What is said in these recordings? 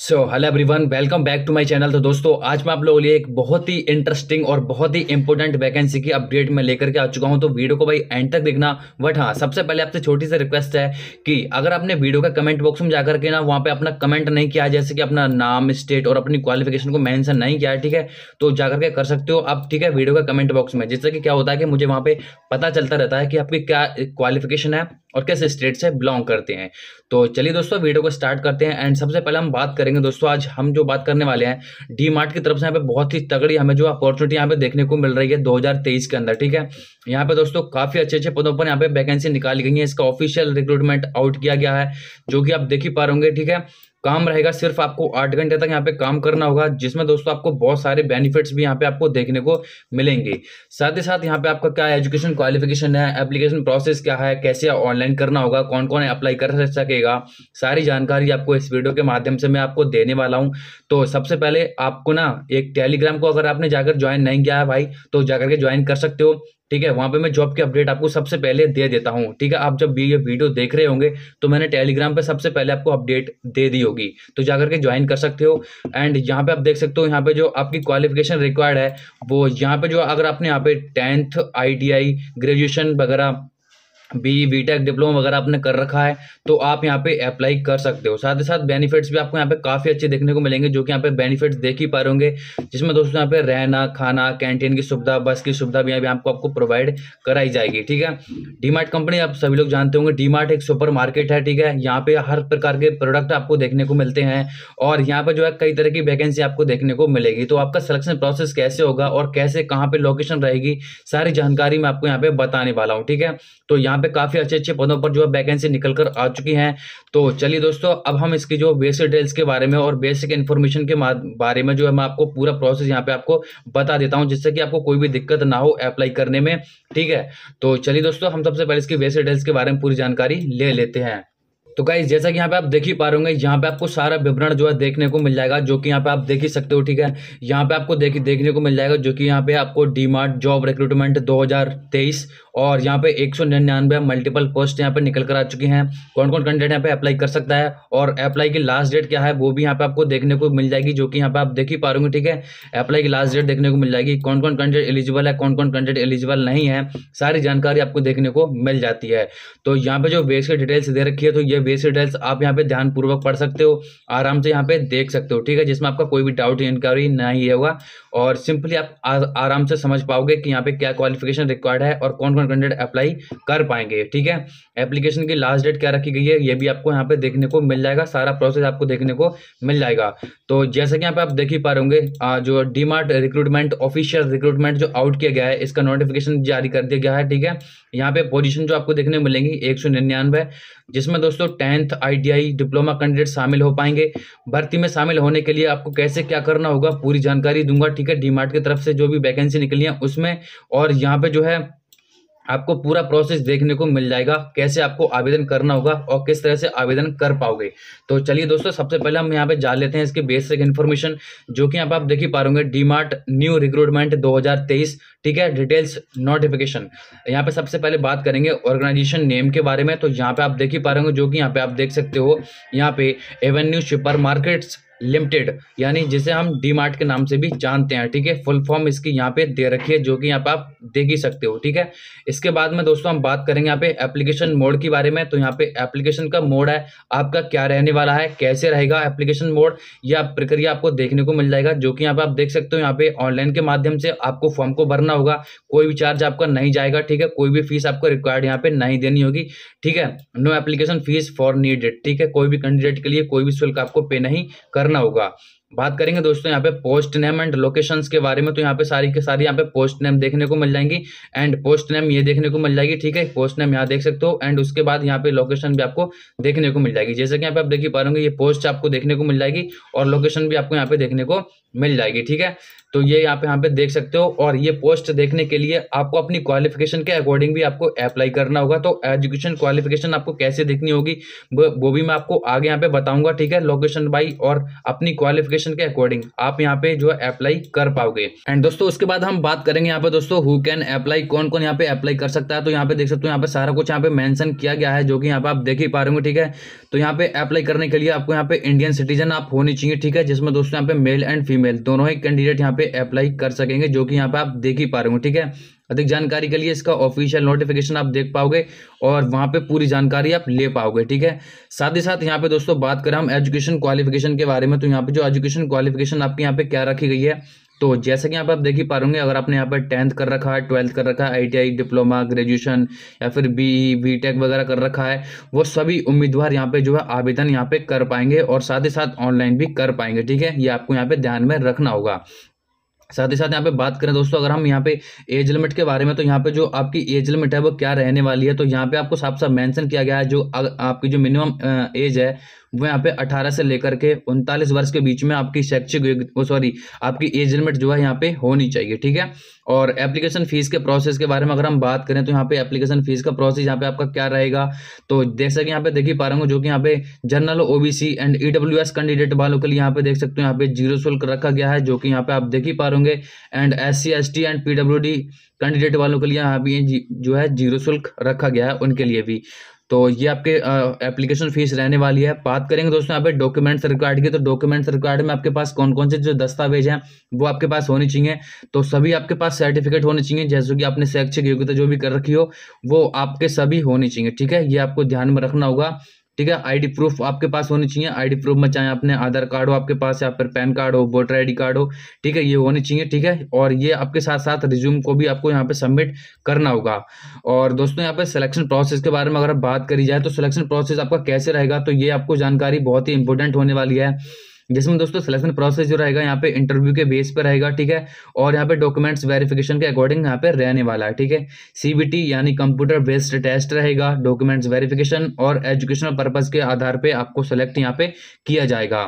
so hello everyone welcome back to my channel तो दोस्तों आज मैं आप लोगों के लिए एक बहुत ही इंटरेस्टिंग और बहुत ही इंपॉर्टेंट वैकेंसी की अपडेट में लेकर के आ चुका हूं तो वीडियो को भाई एंड तक देखना बट हाँ सबसे पहले आपसे छोटी सी रिक्वेस्ट है कि अगर आपने वीडियो का कमेंट बॉक्स में जाकर के ना वहाँ पर अपना कमेंट नहीं किया जैसे कि अपना नाम स्टेट और अपनी क्वालिफिकेशन को मैंसन नहीं किया ठीक है तो जाकर के कर सकते हो आप ठीक है वीडियो का कमेंट बॉक्स में जिससे कि क्या होता है कि मुझे वहाँ पर पता चलता रहता है कि आपकी क्या क्वालिफिकेशन है और किस स्टेट से बिलोंग करते हैं तो चलिए दोस्तों वीडियो को स्टार्ट करते हैं एंड सबसे पहले हम बात करेंगे दोस्तों आज हम जो बात करने वाले हैं डी मार्ट की तरफ से यहाँ पे बहुत ही तगड़ी हमें जो अपॉर्चुनिटी यहाँ पे देखने को मिल रही है 2023 के अंदर ठीक है यहाँ पे दोस्तों काफी अच्छे अच्छे पदों पर यहाँ पे वैकेंसी निकाली गई है इसका ऑफिशियल रिक्रूटमेंट आउट किया गया है जो कि आप देख ही पा रहे होंगे ठीक है काम रहेगा सिर्फ आपको आठ घंटे तक यहाँ पे काम करना होगा जिसमें दोस्तों आपको बहुत सारे बेनिफिट्स भी यहाँ पे आपको देखने को मिलेंगे साथ ही साथ यहाँ पे आपका क्या एजुकेशन क्वालिफिकेशन है एप्लीकेशन प्रोसेस क्या है कैसे ऑनलाइन करना होगा कौन कौन अप्लाई कर सकेगा सारी जानकारी आपको इस वीडियो के माध्यम से मैं आपको देने वाला हूँ तो सबसे पहले आपको ना एक टेलीग्राम को अगर आपने जाकर ज्वाइन नहीं किया है भाई तो जाकर के ज्वाइन कर सकते हो ठीक है वहां पे मैं जॉब की अपडेट आपको सबसे पहले दे देता हूँ ठीक है आप जब ये वीडियो देख रहे होंगे तो मैंने टेलीग्राम पे सबसे पहले आपको अपडेट दे दी होगी तो जाकर के ज्वाइन कर सकते हो एंड यहाँ पे आप देख सकते हो यहाँ पे जो आपकी क्वालिफिकेशन रिक्वायर्ड है वो यहाँ पे जो अगर आपने यहाँ पे टेंथ आई ग्रेजुएशन वगैरह बी बी टेक डिप्लोमा वगैरह आपने कर रखा है तो आप यहाँ पे अप्लाई कर सकते हो साथ ही साथ बेनिफिट्स भी आपको यहाँ पे काफ़ी अच्छे देखने को मिलेंगे जो कि यहाँ पे बेनिफिट्स देख ही पा रहे होंगे जिसमें दोस्तों यहाँ पे रहना खाना कैंटीन की सुविधा बस की सुविधा भी यहाँ पे आपको आपको प्रोवाइड कराई जाएगी ठीक है डी कंपनी आप सभी लोग जानते होंगे डी एक सुपर मार्केट है ठीक है यहाँ पे हर प्रकार के प्रोडक्ट आपको देखने को मिलते हैं और यहाँ पर जो है कई तरह की वैकेंसी आपको देखने को मिलेगी तो आपका सिलेक्शन प्रोसेस कैसे होगा और कैसे कहाँ पर लोकेशन रहेगी सारी जानकारी मैं आपको यहाँ पे बताने वाला हूँ ठीक है तो यहाँ पे काफ़ी अच्छे अच्छे पदों पर जो है वैकेंसी निकल कर आ चुकी हैं तो चलिए दोस्तों अब हम इसकी जो बेसिक डिटेल्स के बारे में और बेसिक इन्फॉर्मेशन के बारे में जो है मैं आपको पूरा प्रोसेस यहाँ पे आपको बता देता हूँ जिससे कि आपको कोई भी दिक्कत ना हो अप्लाई करने में ठीक है तो चलिए दोस्तों हम सबसे पहले इसकी बेसिक डिटेल्स के बारे में पूरी जानकारी ले लेते हैं तो गाइज जैसा कि यहाँ पे आप देख ही पा रहे होंगे यहाँ पे आपको सारा विवरण जो है देखने को मिल जाएगा जो कि यहाँ पे आप देख ही सकते हो ठीक है यहाँ पे आपको देख देखने को मिल जाएगा जो कि यहाँ पे आपको डी जॉब रिक्रूटमेंट 2023 और यहाँ पे एक सौ निन्यानवे मल्टीपल पोस्ट यहाँ पे निकल कर आ चुकी हैं कौन कौन कैंडिडेट यहाँ पे अप्लाई कर सकता है और अप्लाई की लास्ट डेट क्या है वो भी यहाँ पे आपको देखने को मिल जाएगी जो कि यहाँ पे आप देख ही पा रहे ठीक है अप्लाई की लास्ट डेट देखने को मिल जाएगी कौन कौन कैंडिडेट एलिजिबल है कौन कौन कैंडिडेट एलिजिबल नहीं है सारी जानकारी आपको देखने को मिल जाती है तो यहाँ पे जो वेस्ट की डिटेल्स दे रखी है तो ये वेज डिटेल्स आप यहाँ पे ध्यानपूर्वक पढ़ सकते हो आराम से यहाँ पे देख सकते हो ठीक है जिसमें आपका कोई भी डाउट इंक्वायरी नहीं होगा और सिंपली आप आराम से समझ पाओगे कि यहाँ पे क्या क्वालिफिकेशन रिक्वायर्ड है और कौन कौन वन हंड्रेड अप्लाई कर पाएंगे ठीक है एप्लीकेशन की लास्ट डेट क्या रखी गई है ये भी आपको यहाँ पे देखने को मिल जाएगा सारा प्रोसेस आपको देखने को मिल जाएगा तो जैसे कि यहाँ पे आप देख ही पा रहे होंगे जो डीमार्ट रिक्रूटमेंट ऑफिशियल रिक्रूटमेंट जो आउट किया गया है इसका नोटिफिकेशन जारी कर दिया गया है ठीक है यहाँ पे पोजिशन जो आपको देखने मिलेंगी एक जिसमें दोस्तों टेंथ आई डिप्लोमा कैंडिडेट शामिल हो पाएंगे भर्ती में शामिल होने के लिए आपको कैसे क्या करना होगा पूरी जानकारी दूंगा ठीक है डीमार्ट की तरफ से जो भी वैकेंसी निकली है उसमें और यहाँ पे जो है आपको पूरा प्रोसेस देखने को मिल जाएगा कैसे आपको आवेदन करना होगा और किस तरह से आवेदन कर पाओगे तो चलिए दोस्तों सबसे पहले हम यहाँ पे जान लेते हैं इसके बेसिक इन्फॉर्मेशन जो कि आप आप देख ही पा रहे डीमार्ट न्यू रिक्रूटमेंट 2023 ठीक है डिटेल्स नोटिफिकेशन यहाँ पे सबसे पहले बात करेंगे ऑर्गेनाइजेशन नेम के बारे में तो यहाँ पे आप देख ही पा रहे जो कि यहाँ पे आप देख सकते हो यहाँ पे एवेन्यू सुपर मार्केट्स लिमिटेड यानी जिसे हम डी मार्ट के नाम से भी जानते हैं ठीक है फुल फॉर्म इसकी यहाँ पे दे रखी है जो कि यहाँ पे आप देख ही सकते हो ठीक है इसके बाद में दोस्तों हम बात करेंगे यहाँ पे एप्लीकेशन मोड के बारे में तो यहाँ पे एप्लीकेशन का मोड है आपका क्या रहने वाला है कैसे रहेगा एप्लीकेशन मोड यह प्रक्रिया आपको देखने को मिल जाएगा जो कि यहाँ पे आप देख सकते हो यहाँ पे ऑनलाइन के माध्यम से आपको फॉर्म को भरना होगा कोई भी चार्ज आपका नहीं जाएगा ठीक है कोई भी फीस आपको रिक्वायर्ड यहाँ पे नहीं देनी होगी ठीक है no application fees for needed ठीक है कोई भी कैंडिडेट के लिए कोई भी शुल्क आपको पे नहीं करना करना होगा बात करेंगे दोस्तों यहाँ पे पोस्ट नेम एंड लोकेशंस के बारे में तो यहाँ पे सारी के सारी यहाँ पे पोस्ट नेम देखने को मिल जाएंगी एंड पोस्ट नेम ये देखने को मिल जाएगी ठीक है पोस्ट नेम यहाँ देख सकते हो एंड उसके बाद यहाँ पे लोकेशन भी आपको देखने को मिल जाएगी जैसे कि यहाँ पे आप देख ही पा रहे ये पोस्ट आपको देखने को मिल जाएगी और लोकेशन भी आपको यहाँ पे देखने को मिल जाएगी ठीक है तो ये यहाँ पे यहाँ पे देख सकते हो और ये पोस्ट देखने के लिए आपको अपनी क्वालिफिकेशन के अकॉर्डिंग भी आपको अप्लाई करना होगा तो एजुकेशन क्वालिफिकेशन आपको कैसे देखनी होगी वो भी मैं आपको आगे यहाँ पे बताऊंगा ठीक है लोकेशन बाई और अपनी क्वालिफिकेशन के अकॉर्डिंग आप यहाँ पे जो है अप्लाई कर पाओगे एंड दोस्तों उसके बाद हम बात करेंगे यहाँ पे दोस्तों हु कैन अप्लाई कौन कौन यहाँ पे अप्लाई कर सकता है तो यहाँ पे देख सकते हो यहाँ पे सारा कुछ यहाँ पे मैंशन किया गया है जो कि यहाँ पे आप देख ही पा रहे हो ठीक है तो यहाँ पे अप्लाई करने के लिए आपको यहाँ पे इंडियन सिटीजन आप होनी चाहिए ठीक है जिसमें दोस्तों यहाँ पे मेल एंड फीमेल फीमेल दोनों ही कैंडिडेट यहाँ पे अप्लाई कर सकेंगे जो कि यहाँ पे आप देख ही पा रहे हो ठीक है अधिक जानकारी के लिए इसका ऑफिशियल नोटिफिकेशन आप देख पाओगे और वहाँ पे पूरी जानकारी आप ले पाओगे ठीक है साथ ही साथ यहाँ पे दोस्तों बात करें हम एजुकेशन क्वालिफिकेशन के बारे में तो यहाँ पे जो एजुकेशन क्वालिफिकेशन आपके यहाँ पे क्या रखी गई है तो जैसा कि यहाँ पर आप देख ही पा रहे अगर आपने यहाँ पर टेंथ कर रखा है ट्वेल्थ कर रखा है आईटीआई डिप्लोमा ग्रेजुएशन या फिर बी बी टेक वगैरह कर रखा है वो सभी उम्मीदवार यहाँ पे जो है आवेदन यहाँ पे कर पाएंगे और साथ ही साथ ऑनलाइन भी कर पाएंगे ठीक है ये आपको यहाँ पे ध्यान में रखना होगा साथ ही साथ यहाँ पे बात करें दोस्तों अगर हम यहाँ पे एज लिमिट के बारे में तो यहाँ पे जो आपकी एज लिमिट है वो क्या रहने वाली है तो यहाँ पे आपको साफ साफ मेंशन किया गया है जो आपकी जो मिनिमम एज है वो यहाँ पे 18 से लेकर के उनतालीस वर्ष के बीच में आपकी शैक्षिक सॉरी आपकी एज लिमिट जो है यहाँ पे होनी चाहिए ठीक है और एप्लीकेशन फीस के प्रोसेस के बारे में अगर हम बात करें तो यहाँ पे एप्लीकेशन फीस का प्रोसेस यहाँ पे आपका क्या रहेगा तो जैसा कि यहाँ पे देख ही पा रहा हूँ जो कि यहाँ पे general O and E candidate वालों के लिए यहाँ पे देख सकते हो यहाँ पे जीरो शुल्क रखा गया है जो कि यहाँ पे आप देख ही पा रहे and S C S T and PWD candidate वालों के लिए यहाँ पे जो है जीरो शुल्क रखा गया है उनके लिए भी तो ये आपके एप्लीकेशन फीस रहने वाली है बात करेंगे दोस्तों यहाँ पे डॉक्यूमेंट्स रिक्वायर्ड की तो डॉक्यूमेंट्स रिक्वायर्ड में आपके पास कौन कौन से जो दस्तावेज हैं वो आपके पास होने चाहिए तो सभी आपके पास सर्टिफिकेट होने चाहिए जैसे कि आपने शैक्षिक योग्यता जो भी कर रखी हो वो आपके सभी होनी चाहिए ठीक है ये आपको ध्यान में रखना होगा ठीक है आईडी प्रूफ आपके पास होनी चाहिए आईडी प्रूफ में चाहे अपने आधार कार्ड हो आपके पास या फिर पैन कार्ड हो वोटर आईडी कार्ड हो ठीक है ये होनी चाहिए ठीक है और ये आपके साथ साथ रिज्यूम को भी आपको यहाँ पे सबमिट करना होगा और दोस्तों यहाँ पे सिलेक्शन प्रोसेस के बारे में अगर बात करी जाए तो सिलेक्शन प्रोसेस आपका कैसे रहेगा तो ये आपको जानकारी बहुत ही इंपॉर्टेंट होने वाली है जिसमें दोस्तों सिलेक्शन प्रोसेस जो रहेगा यहाँ पे इंटरव्यू के बेस पर रहेगा ठीक है और यहाँ पे डॉक्यूमेंट्स वेरिफिकेशन के अकॉर्डिंग यहाँ पे रहने वाला है ठीक है सीबीटी यानी कंप्यूटर बेस्ड टेस्ट रहेगा डॉक्यूमेंट्स वेरिफिकेशन और एजुकेशनल पर्पज के आधार पर आपको सेलेक्ट यहाँ पे किया जाएगा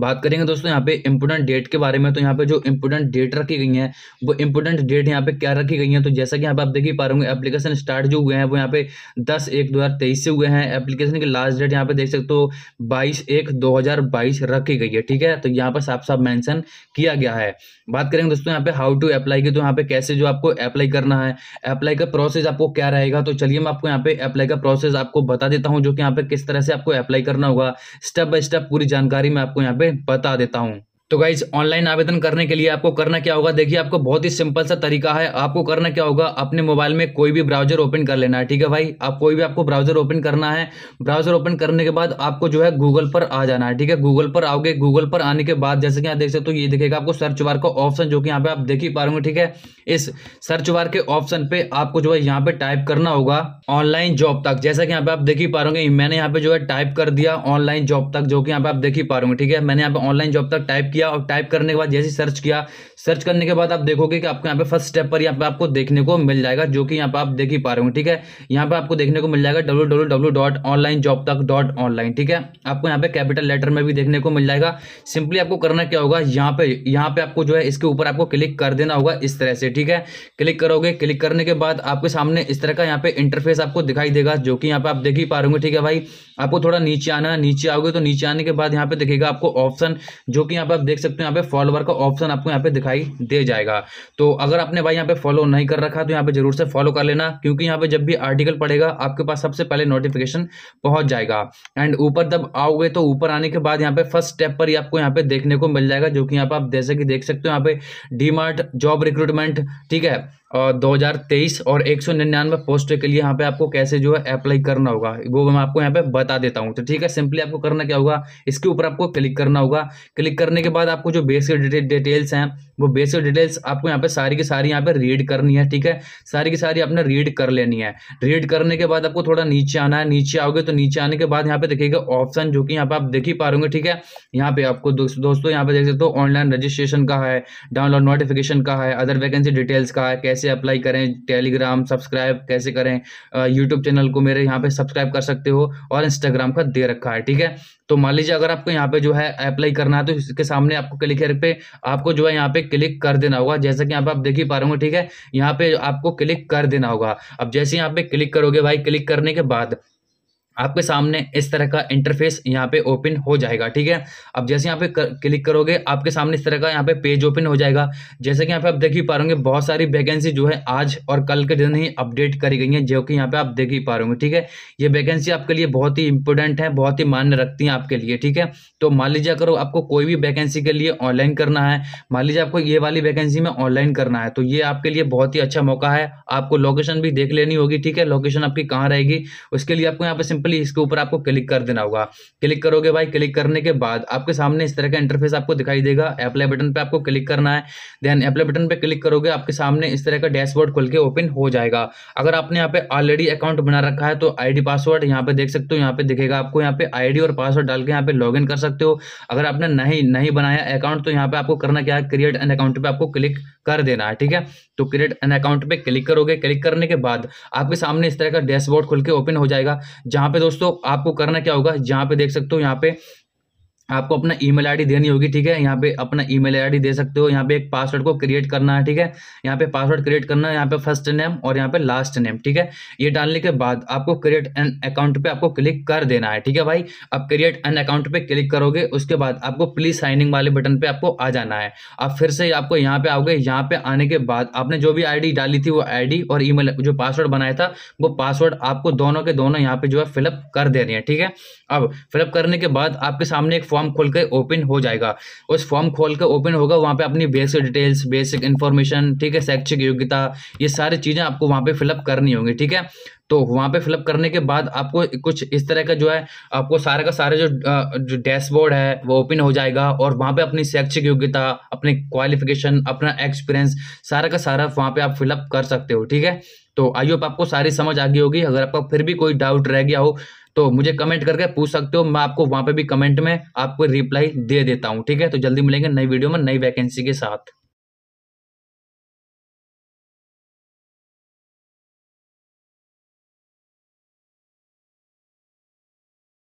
बात करेंगे दोस्तों यहाँ पे इम्पोर्टेंट डेट के बारे में तो यहाँ पे जो इम्पोर्टेंट डेट रखी गई है वो इम्पोर्टेंट डेट यहाँ पे क्या रखी गई है तो जैसा कि यहाँ पे आप देख ही पा रहे होंगे एप्लीकेशन स्टार्ट जो हुए हैं वो यहाँ पे दस एक दो हज़ार तेईस से हुए हैं एप्लीकेशन की लास्ट डेट यहाँ पे देख सकते हो बाईस एक दो हज़ार बाईस रखी गई है ठीक है तो यहाँ पर साफ साफ मैंशन किया गया है बात करेंगे दोस्तों यहाँ पे हाउ टू अप्लाई की तो यहाँ पे कैसे जो आपको अप्लाई करना है अप्लाई का प्रोसेस आपको क्या रहेगा तो चलिए मैं आपको यहाँ पे अप्लाई का प्रोसेस आपको बता देता हूँ जो कि यहाँ पे किस तरह से आपको अप्लाई करना होगा स्टेप बाय स्टेप पूरी जानकारी मैं आपको यहाँ पे बता देता हूँ तो गाइज ऑनलाइन आवेदन करने के लिए आपको करना क्या होगा देखिए आपको बहुत ही सिंपल सा तरीका है आपको करना क्या होगा अपने मोबाइल में कोई भी ब्राउजर ओपन कर लेना है ठीक है भाई आप कोई भी आपको ब्राउजर ओपन करना है ब्राउजर ओपन करने के बाद आपको जो है गूगल पर आ जाना है ठीक है गूगल पर आओगे गूगल पर आने के बाद जैसे कि आप देख सकते हो तो ये देखेगा आपको सर्च वार का ऑप्शन जो कि यहाँ पे आप देख ही पा रहे ठीक है इस सर्च वार के ऑप्शन पे आपको जो है यहाँ पे टाइप करना होगा ऑनलाइन जॉब तक जैसा कि यहाँ पे आप देख ही पा रहे मैंने यहाँ पे जो है टाइप कर दिया ऑनलाइन जॉब तक जो कि यहाँ पे आप देख ही पा रहे ठीक है मैंने यहाँ पे ऑनलाइन जॉब तक टाइप किया और टाइप करने के बाद जैसे सर्च किया सर्च करने के बाद आप देखोगे कि आपको यहाँ पे फर्स्ट स्टेप पर यहाँ पे आपको देखने को मिल जाएगा जो कि यहाँ पे आप देख ही पा रहे हो ठीक है यहाँ पे आपको देखने को मिल जाएगा W W W dot online job तक डॉट ऑनलाइन ठीक है आपको यहाँ पे कैपिटल लेटर में भी देखने को मिल जाएगा सिंपली आपको करना क्या होगा यहाँ पे यहाँ पे आपको जो है इसके ऊपर आपको क्लिक कर देना होगा इस तरह से ठीक है क्लिक करोगे क्लिक करने के बाद आपके सामने इस तरह का यहाँ पे इंटरफेस आपको दिखाई देगा जो कि यहाँ पे आप देख ही पा रहे हो ठीक है भाई आपको थोड़ा नीचे आना नीचे आओगे तो नीचे आने के बाद यहाँ पे देखेगा आपको ऑप्शन जो कि यहाँ पे आप देख सकते हो यहाँ पे फॉलोवर का ऑप्शन आपको यहाँ पे दिखाई दे जाएगा तो अगर आपने भाई यहाँ पे फॉलो नहीं कर रखा तो यहाँ पे जरूर से फॉलो कर लेना क्योंकि यहाँ पे जब भी आर्टिकल पड़ेगा आपके पास सबसे पहले नोटिफिकेशन पहुंच जाएगा एंड ऊपर जब आओगे तो ऊपर आने के बाद यहाँ पे फर्स्ट स्टेप पर ही आपको यहाँ पे देखने को मिल जाएगा जो कि यहाँ पे आप जैसे कि देख सकते हो यहाँ पे डी जॉब रिक्रूटमेंट ठीक है दो हज़ार तेईस और एक सौ निन्यानवे पोस्ट के लिए यहाँ पे आपको कैसे जो है अप्लाई करना होगा वो मैं आपको यहाँ पे बता देता हूँ तो ठीक है सिंपली आपको करना क्या होगा इसके ऊपर आपको क्लिक करना होगा क्लिक करने के बाद आपको जो बेसिक डिटेल्स हैं वो बेसिक डिटेल्स आपको यहाँ पे सारी की सारी यहाँ पे रीड करनी है ठीक है सारी की सारी आपने रीड कर लेनी है रीड करने के बाद आपको थोड़ा नीचे आना है नीचे आओगे तो नीचे आने के बाद यहाँ पे देखिएगा ऑप्शन जो कि यहाँ पे आप देख ही पा रहे ठीक है यहाँ पे आपको दोस्तों यहाँ पे देख सकते हो ऑनलाइन रजिस्ट्रेशन का है डाउनलोड नोटिफिकेशन का है अदर वैकेंसी डिटेल्स का है कैसे अप्लाई करें टेलीग्राम सब्सक्राइब कैसे करें यूट्यूब चैनल को मेरे यहाँ पे सब्सक्राइब कर सकते हो और इंस्टाग्राम का दे रखा है ठीक है तो मान लीजिए अगर आपको यहाँ पे जो है अप्लाई करना है तो इसके सामने आपको क्लिक पे आपको जो है यहाँ पे क्लिक कर देना होगा जैसा कि यहाँ पे आप देख ही पा रहे होंगे ठीक है यहाँ पे आपको क्लिक कर देना होगा अब जैसे यहाँ पे क्लिक करोगे भाई क्लिक करने के बाद आपके सामने इस तरह का इंटरफेस यहाँ पे ओपन हो जाएगा ठीक है अब जैसे यहाँ पे कर, क्लिक करोगे आपके सामने इस तरह का यहाँ पे पेज ओपन हो जाएगा जैसे कि यहाँ पे आप देख ही पा रहे बहुत सारी वैकेंसी जो है आज और कल के दिन ही अपडेट करी गई है जो कि यहाँ पे आप देख ही पा रहे ठीक है ये वैकेंसी आपके लिए बहुत ही इंपॉर्टेंट है बहुत ही मान्य रखती है आपके लिए ठीक है तो मान लीजिए अगर आपको कोई भी वैकेंसी के लिए ऑनलाइन करना है मान लीजिए आपको ये वाली वैकेंसी में ऑनलाइन करना है तो ये आपके लिए बहुत ही अच्छा मौका है आपको लोकेशन भी देख लेनी होगी ठीक है लोकेशन आपकी कहाँ रहेगी उसके लिए आपको यहाँ पे सिंपली इसके ऊपर आपको क्लिक कर देना होगा क्लिक करोगे भाई क्लिक करने के बाद आपके सामने इस तरह का इंटरफेस आपको दिखाई देगा अप्लाई बटन पे आपको क्लिक करना है देन अप्लाई बटन पे क्लिक करोगे आपके सामने इस तरह का डैशबोर्ड खुल के ओपन हो जाएगा अगर आपने यहाँ पे ऑलरेडी अकाउंट बना रखा है तो आईडी पासवर्ड यहाँ पे देख सकते हो यहाँ पे दिखेगा आपको यहाँ पे आईडी और पासवर्ड डाल के यहाँ पे लॉग कर सकते हो अगर आपने नहीं नहीं बनाया अकाउंट तो यहाँ पे आपको करना क्या है क्रिएट एन अकाउंट पे आपको क्लिक कर देना है ठीक है तो क्रिएट एन अकाउंट पे क्लिक करोगे क्लिक करने के बाद आपके सामने इस तरह का डैशबोर्ड खुल के ओपन हो जाएगा जहाँ पे दोस्तों आपको करना क्या होगा जहां पे देख सकते हो यहाँ पे आपको अपना ईमेल आईडी देनी होगी ठीक है यहाँ पे अपना ईमेल आईडी दे सकते हो यहाँ पे एक पासवर्ड को क्रिएट करना है ठीक है यहाँ पे पासवर्ड क्रिएट करना है यहाँ पे फर्स्ट नेम और यहाँ पे लास्ट नेम ठीक है ये डालने के बाद आपको क्रिएट एन अकाउंट पे आपको क्लिक कर देना है ठीक है भाई आप क्रिएट एन अकाउंट पे क्लिक करोगे उसके बाद आपको प्लीज साइनिंग वाले बटन पे आपको आ जाना है अब फिर से आपको यहाँ पे आओगे यहाँ पे आने के बाद आपने जो भी आई डाली थी वो आई और ई जो पासवर्ड बनाया था वो पासवर्ड आपको दोनों के दोनों यहाँ पे जो है फिलअप कर रहे हैं ठीक है अब फिलअप करने के बाद आपके सामने एक फॉर्म खोल के ओपन हो जाएगा उस फॉर्म खोल के ओपन होगा वहाँ पे अपनी बेसिक डिटेल्स बेसिक इन्फॉर्मेशन ठीक है शैक्षिक योग्यता ये सारी चीज़ें आपको वहाँ पे फिलअप करनी होंगी ठीक है तो वहाँ पे फिलअप करने के बाद आपको कुछ इस तरह का जो है आपको सारे का सारे जो जो डैशबोर्ड है वो ओपन हो जाएगा और वहाँ पे अपनी शैक्षिक योग्यता अपने क्वालिफिकेशन अपना एक्सपीरियंस सारा का सारा वहाँ पे आप फिलअप कर सकते हो ठीक है तो आई होप आपको सारी समझ आ गई होगी अगर आपका फिर भी कोई डाउट रह गया हो तो मुझे कमेंट करके पूछ सकते हो मैं आपको वहाँ पे भी कमेंट में आपको रिप्लाई दे देता हूँ ठीक है तो जल्दी मिलेंगे नई वीडियो में नई वैकेंसी के साथ